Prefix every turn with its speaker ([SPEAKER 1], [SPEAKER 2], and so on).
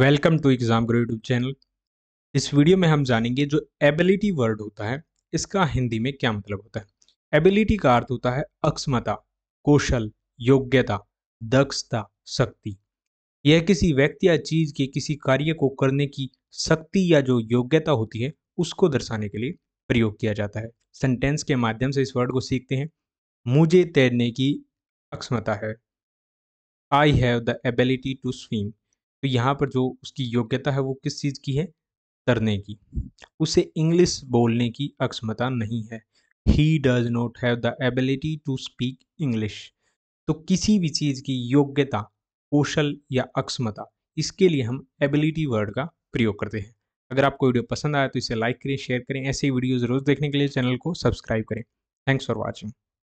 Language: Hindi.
[SPEAKER 1] welcome to exam grow YouTube channel इस वीडियो में हम जानेंगे जो एबिलिटी वर्ड होता है इसका हिंदी में क्या मतलब होता है एबिलिटी का अर्थ होता है अक्षमता कौशल योग्यता दक्षता शक्ति यह किसी व्यक्ति या चीज के किसी कार्य को करने की शक्ति या जो योग्यता होती है उसको दर्शाने के लिए प्रयोग किया जाता है सेंटेंस के माध्यम से इस वर्ड को सीखते हैं मुझे तैरने की अक्षमता है I have the ability to swim तो यहाँ पर जो उसकी योग्यता है वो किस चीज़ की है तरने की उसे इंग्लिश बोलने की अक्षमता नहीं है he does not have the ability to speak English तो किसी भी चीज़ की योग्यता कौशल या अक्षमता इसके लिए हम एबिलिटी वर्ड का प्रयोग करते हैं अगर आपको वीडियो पसंद आया तो इसे लाइक करें शेयर करें ऐसे वीडियोज़ रोज़ देखने के लिए चैनल को सब्सक्राइब करें थैंक्स फॉर वॉचिंग